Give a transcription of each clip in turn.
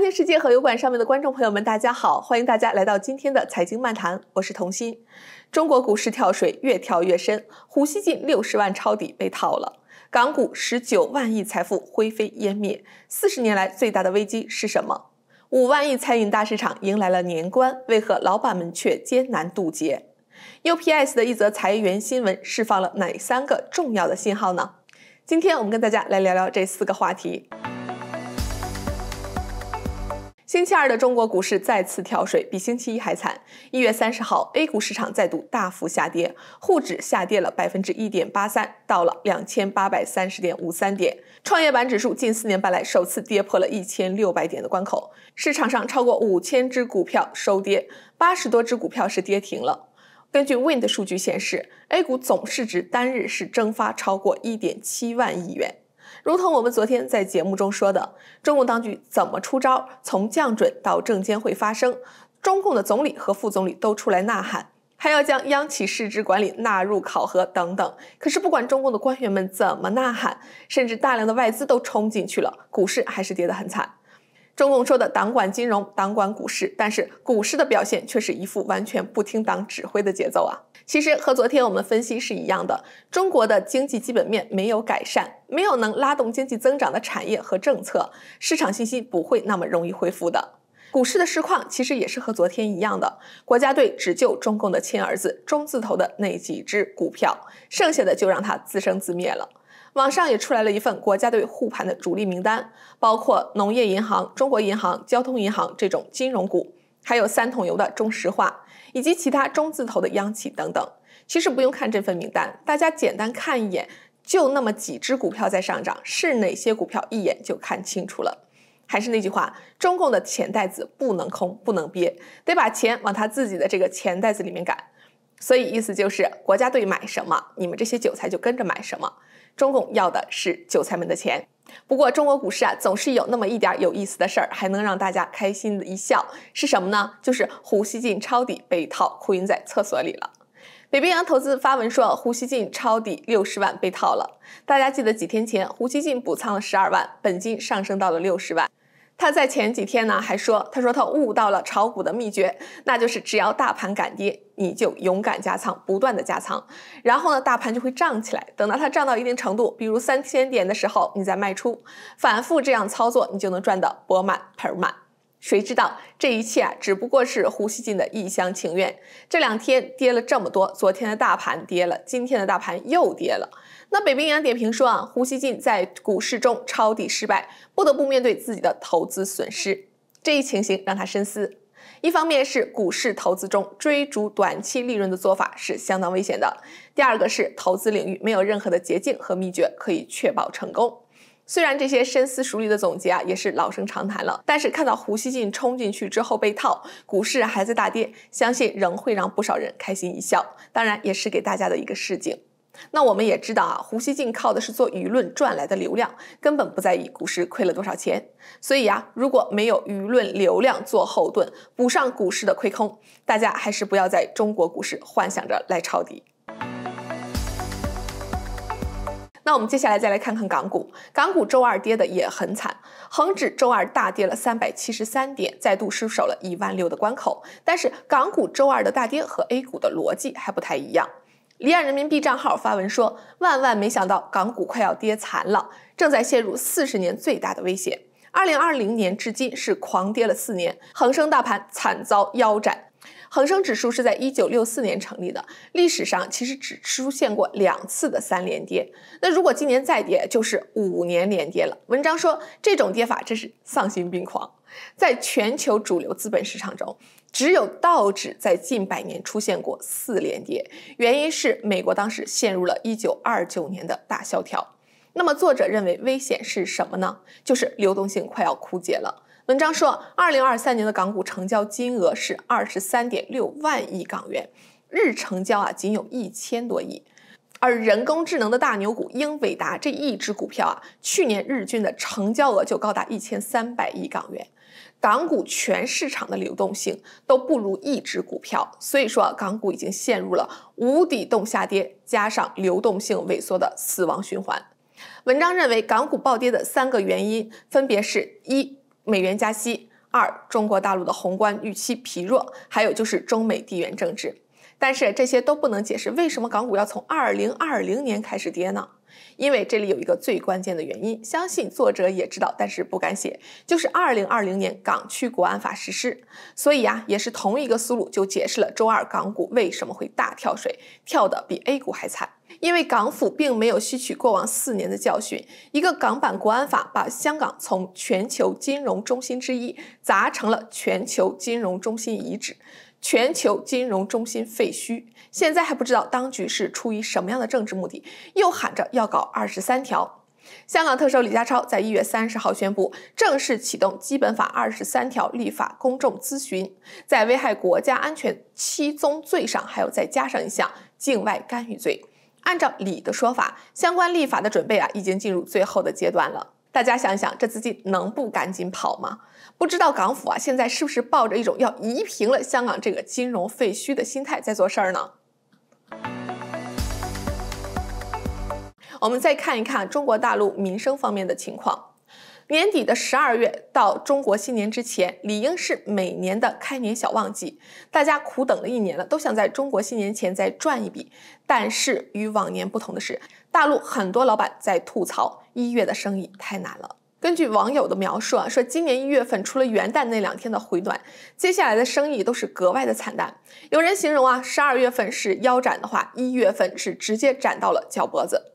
今天，世界和油管上面的观众朋友们，大家好，欢迎大家来到今天的财经漫谈，我是童心。中国股市跳水越跳越深，虎溪近六十万抄底被套了，港股十九万亿财富灰飞烟灭，四十年来最大的危机是什么？五万亿餐饮大市场迎来了年关，为何老板们却艰难渡劫？UPS 的一则裁员新闻释放了哪三个重要的信号呢？今天我们跟大家来聊聊这四个话题。星期二的中国股市再次跳水，比星期一还惨。一月三十号，A 股市场再度大幅下跌，沪指下跌了百分之一点八三，到了两千八百三十点五三点。创业板指数近四年半来首次跌破了一千六百点的关口。市场上超过五千只股票收跌，八十多只股票是跌停了。根据 Wind 数据显示，A 股总市值单日是蒸发超过一点七万亿元。如同我们昨天在节目中说的，中共当局怎么出招？从降准到证监会发声，中共的总理和副总理都出来呐喊，还要将央企市值管理纳入考核等等。可是，不管中共的官员们怎么呐喊，甚至大量的外资都冲进去了，股市还是跌得很惨。中共说的“党管金融，党管股市”，但是股市的表现却是一副完全不听党指挥的节奏啊！其实和昨天我们分析是一样的，中国的经济基本面没有改善，没有能拉动经济增长的产业和政策，市场信心不会那么容易恢复的。股市的市况其实也是和昨天一样的，国家队只救中共的亲儿子，中字头的那几只股票，剩下的就让它自生自灭了。网上也出来了一份国家队护盘的主力名单，包括农业银行、中国银行、交通银行这种金融股，还有三桶油的中石化，以及其他中字头的央企等等。其实不用看这份名单，大家简单看一眼，就那么几只股票在上涨，是哪些股票一眼就看清楚了。还是那句话，中共的钱袋子不能空，不能憋，得把钱往他自己的这个钱袋子里面赶。所以意思就是，国家队买什么，你们这些韭菜就跟着买什么。中共要的是韭菜们的钱。不过中国股市啊，总是有那么一点儿有意思的事儿，还能让大家开心的一笑。是什么呢？就是胡锡进抄底被套，哭晕在厕所里了。北冰洋投资发文说，胡锡进抄底六十万被套了。大家记得几天前，胡锡进补仓了十二万，本金上升到了六十万。他在前几天呢还说，他说他悟到了炒股的秘诀，那就是只要大盘敢跌，你就勇敢加仓，不断的加仓，然后呢大盘就会涨起来，等到它涨到一定程度，比如三千点的时候，你再卖出，反复这样操作，你就能赚得钵满盆满。谁知道这一切啊，只不过是胡锡进的一厢情愿。这两天跌了这么多，昨天的大盘跌了，今天的大盘又跌了。那北冰洋点评说啊，胡锡进在股市中抄底失败，不得不面对自己的投资损失。这一情形让他深思：一方面是股市投资中追逐短期利润的做法是相当危险的；第二个是投资领域没有任何的捷径和秘诀可以确保成功。虽然这些深思熟虑的总结啊，也是老生常谈了，但是看到胡锡进冲进去之后被套，股市还在大跌，相信仍会让不少人开心一笑。当然，也是给大家的一个示警。那我们也知道啊，胡锡进靠的是做舆论赚来的流量，根本不在意股市亏了多少钱。所以啊，如果没有舆论流量做后盾，补上股市的亏空，大家还是不要在中国股市幻想着来抄底。那我们接下来再来看看港股，港股周二跌的也很惨，恒指周二大跌了三百七十三点，再度失守了一万六的关口。但是港股周二的大跌和 A 股的逻辑还不太一样。离岸人民币账号发文说，万万没想到港股快要跌残了，正在陷入四十年最大的危险。二零二零年至今是狂跌了四年，恒生大盘惨遭腰斩。恒生指数是在1964年成立的，历史上其实只出现过两次的三连跌。那如果今年再跌，就是五年连跌了。文章说这种跌法真是丧心病狂。在全球主流资本市场中，只有道指在近百年出现过四连跌，原因是美国当时陷入了一九二九年的大萧条。那么作者认为危险是什么呢？就是流动性快要枯竭了。文章说，二零二三年的港股成交金额是二十三点六万亿港元，日成交啊仅有一千多亿，而人工智能的大牛股英伟达这一只股票啊，去年日均的成交额就高达一千三百亿港元，港股全市场的流动性都不如一只股票，所以说港股已经陷入了无底洞下跌，加上流动性萎缩的死亡循环。文章认为，港股暴跌的三个原因分别是：一。美元加息，二中国大陆的宏观预期疲弱，还有就是中美地缘政治，但是这些都不能解释为什么港股要从二零二零年开始跌呢？因为这里有一个最关键的原因，相信作者也知道，但是不敢写，就是二零二零年港区国安法实施。所以啊，也是同一个思路，就解释了周二港股为什么会大跳水，跳得比 A 股还惨。因为港府并没有吸取过往四年的教训，一个港版国安法把香港从全球金融中心之一砸成了全球金融中心遗址。全球金融中心废墟，现在还不知道当局是出于什么样的政治目的，又喊着要搞二十三条。香港特首李家超在一月三十号宣布正式启动《基本法》二十三条立法公众咨询，在危害国家安全七宗罪上，还要再加上一项境外干预罪。按照李的说法，相关立法的准备啊，已经进入最后的阶段了。大家想想，这资金能不赶紧跑吗？不知道港府啊，现在是不是抱着一种要夷平了香港这个金融废墟的心态在做事儿呢？我们再看一看中国大陆民生方面的情况。年底的十二月到中国新年之前，理应是每年的开年小旺季，大家苦等了一年了，都想在中国新年前再赚一笔。但是与往年不同的是，大陆很多老板在吐槽一月的生意太难了。根据网友的描述啊，说今年一月份除了元旦那两天的回暖，接下来的生意都是格外的惨淡。有人形容啊，十二月份是腰斩的话，一月份是直接斩到了脚脖子。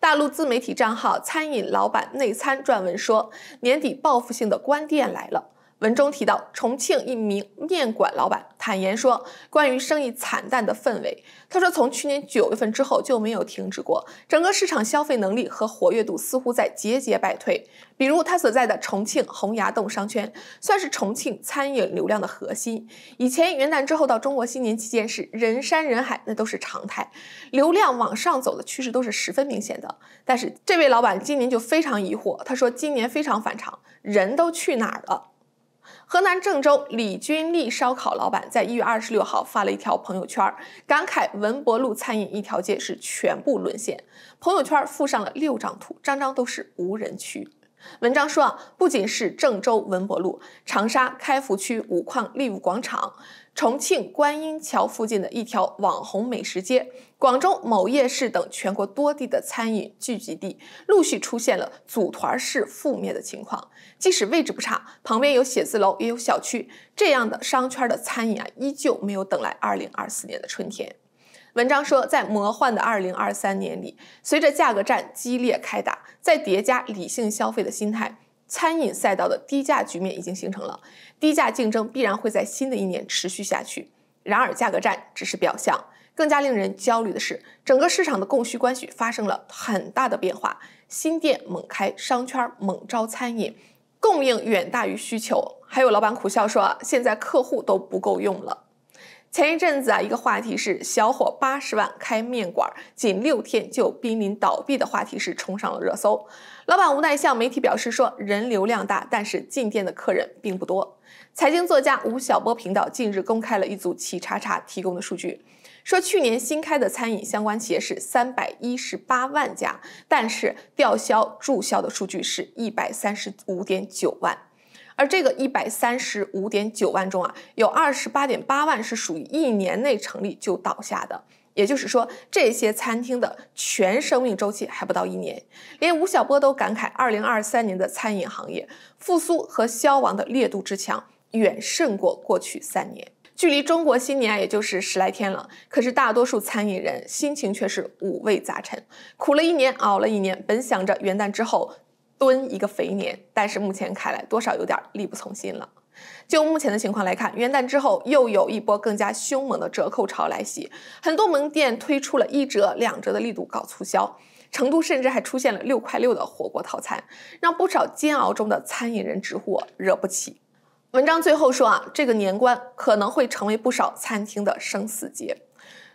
大陆自媒体账号“餐饮老板内参”撰文说，年底报复性的关店来了。文中提到，重庆一名面馆老板坦言说，关于生意惨淡的氛围，他说从去年九月份之后就没有停止过，整个市场消费能力和活跃度似乎在节节败退。比如他所在的重庆洪崖洞商圈，算是重庆餐饮流量的核心。以前元旦之后到中国新年期间是人山人海，那都是常态，流量往上走的趋势都是十分明显的。但是这位老板今年就非常疑惑，他说今年非常反常，人都去哪儿了？河南郑州李军利烧烤老板在一月二十六号发了一条朋友圈，感慨文博路餐饮一条街是全部沦陷。朋友圈附上了六张图，张张都是无人区。文章说啊，不仅是郑州文博路，长沙开福区五矿利物广场，重庆观音桥附近的一条网红美食街。广州某夜市等全国多地的餐饮聚集地，陆续出现了组团式覆灭的情况。即使位置不差，旁边有写字楼也有小区这样的商圈的餐饮啊，依旧没有等来2024年的春天。文章说，在魔幻的2023年里，随着价格战激烈开打，在叠加理性消费的心态，餐饮赛道的低价局面已经形成了。低价竞争必然会在新的一年持续下去。然而，价格战只是表象。更加令人焦虑的是，整个市场的供需关系发生了很大的变化。新店猛开，商圈猛招餐饮，供应远大于需求。还有老板苦笑说啊，现在客户都不够用了。前一阵子啊，一个话题是小伙八十万开面馆，仅六天就濒临倒闭的话题是冲上了热搜。老板无奈向媒体表示说，人流量大，但是进店的客人并不多。财经作家吴晓波频道近日公开了一组企查查提供的数据。说去年新开的餐饮相关企业是三百一十八万家，但是吊销、注销的数据是一百三十五点九万，而这个一百三十五点九万中啊，有二十八点八万是属于一年内成立就倒下的，也就是说，这些餐厅的全生命周期还不到一年。连吴晓波都感慨，二零二三年的餐饮行业复苏和消亡的烈度之强，远胜过过去三年。距离中国新年也就是十来天了，可是大多数餐饮人心情却是五味杂陈，苦了一年，熬了一年，本想着元旦之后蹲一个肥年，但是目前看来多少有点力不从心了。就目前的情况来看，元旦之后又有一波更加凶猛的折扣潮来袭，很多门店推出了一折、两折的力度搞促销，成都甚至还出现了六块六的火锅套餐，让不少煎熬中的餐饮人直呼惹不起。文章最后说啊，这个年关可能会成为不少餐厅的生死劫。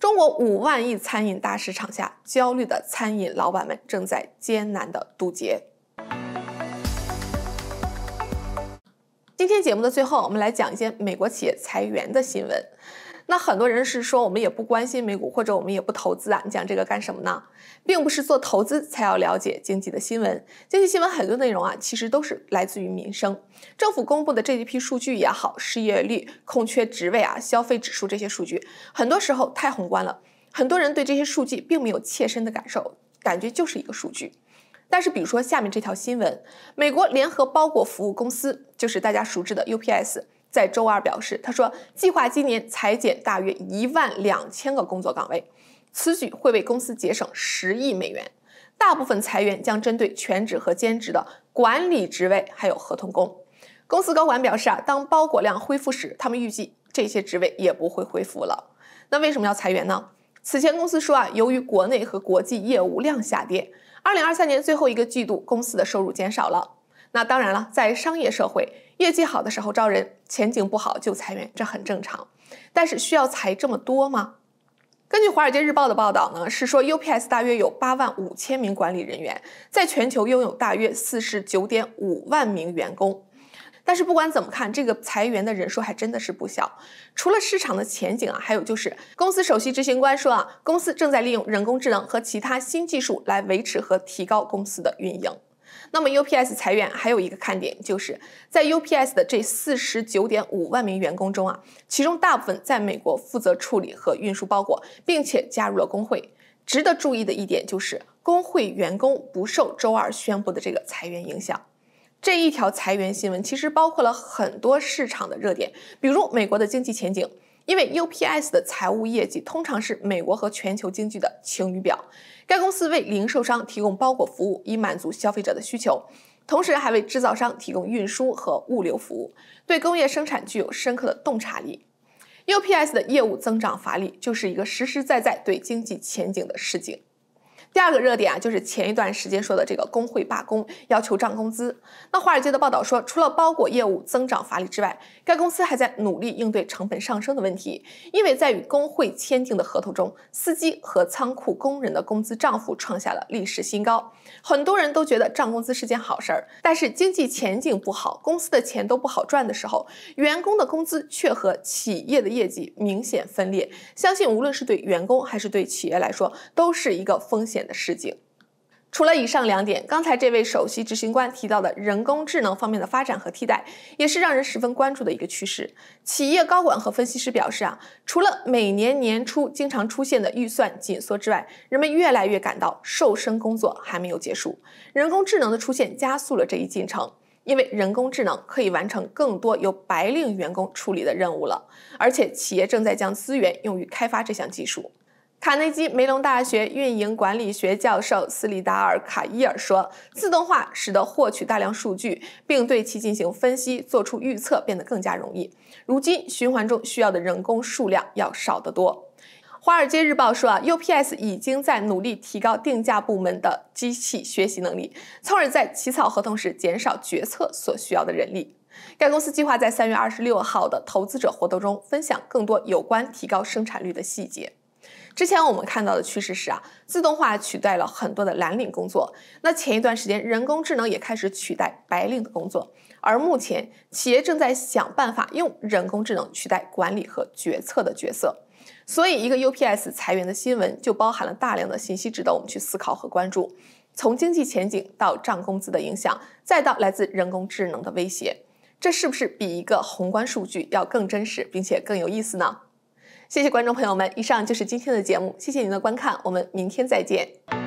中国五万亿餐饮大市场下，焦虑的餐饮老板们正在艰难的渡劫。今天节目的最后，我们来讲一些美国企业裁员的新闻。那很多人是说，我们也不关心美股，或者我们也不投资啊，你讲这个干什么呢？并不是做投资才要了解经济的新闻，经济新闻很多内容啊，其实都是来自于民生。政府公布的 GDP 数据也好，失业率、空缺职位啊，消费指数这些数据，很多时候太宏观了，很多人对这些数据并没有切身的感受，感觉就是一个数据。但是比如说下面这条新闻，美国联合包裹服务公司，就是大家熟知的 UPS。在周二表示，他说计划今年裁减大约一万两千个工作岗位，此举会为公司节省十亿美元。大部分裁员将针对全职和兼职的管理职位，还有合同工。公司高管表示啊，当包裹量恢复时，他们预计这些职位也不会恢复了。那为什么要裁员呢？此前公司说啊，由于国内和国际业务量下跌，二零二三年最后一个季度公司的收入减少了。那当然了，在商业社会。业绩好的时候招人，前景不好就裁员，这很正常。但是需要裁这么多吗？根据《华尔街日报》的报道呢，是说 UPS 大约有八万五千名管理人员，在全球拥有大约四十九点五万名员工。但是不管怎么看，这个裁员的人数还真的是不小。除了市场的前景啊，还有就是公司首席执行官说啊，公司正在利用人工智能和其他新技术来维持和提高公司的运营。那么 UPS 裁员还有一个看点，就是在 UPS 的这四十九点五万名员工中啊，其中大部分在美国负责处理和运输包裹，并且加入了工会。值得注意的一点就是，工会员工不受周二宣布的这个裁员影响。这一条裁员新闻其实包括了很多市场的热点，比如美国的经济前景。因为 UPS 的财务业绩通常是美国和全球经济的晴雨表。该公司为零售商提供包裹服务，以满足消费者的需求，同时还为制造商提供运输和物流服务，对工业生产具有深刻的洞察力。UPS 的业务增长乏力，就是一个实实在在对经济前景的示警。第二个热点啊，就是前一段时间说的这个工会罢工要求涨工资。那华尔街的报道说，除了包裹业务增长乏力之外，该公司还在努力应对成本上升的问题，因为在与工会签订的合同中，司机和仓库工人的工资涨幅创下了历史新高。很多人都觉得涨工资是件好事儿，但是经济前景不好，公司的钱都不好赚的时候，员工的工资却和企业的业绩明显分裂。相信无论是对员工还是对企业来说，都是一个风险。的市情。除了以上两点，刚才这位首席执行官提到的人工智能方面的发展和替代，也是让人十分关注的一个趋势。企业高管和分析师表示，啊，除了每年年初经常出现的预算紧缩之外，人们越来越感到瘦身工作还没有结束。人工智能的出现加速了这一进程，因为人工智能可以完成更多由白领员工处理的任务了，而且企业正在将资源用于开发这项技术。卡内基梅隆大学运营管理学教授斯里达尔卡伊尔说：“自动化使得获取大量数据并对其进行分析、做出预测变得更加容易。如今，循环中需要的人工数量要少得多。”华尔街日报说：“啊，UPS 已经在努力提高定价部门的机器学习能力，从而在起草合同时减少决策所需要的人力。该公司计划在三月二十六号的投资者活动中分享更多有关提高生产率的细节。”之前我们看到的趋势是啊，自动化取代了很多的蓝领工作。那前一段时间，人工智能也开始取代白领的工作。而目前，企业正在想办法用人工智能取代管理和决策的角色。所以，一个 UPS 裁员的新闻就包含了大量的信息，值得我们去思考和关注。从经济前景到涨工资的影响，再到来自人工智能的威胁，这是不是比一个宏观数据要更真实，并且更有意思呢？谢谢观众朋友们，以上就是今天的节目，谢谢您的观看，我们明天再见。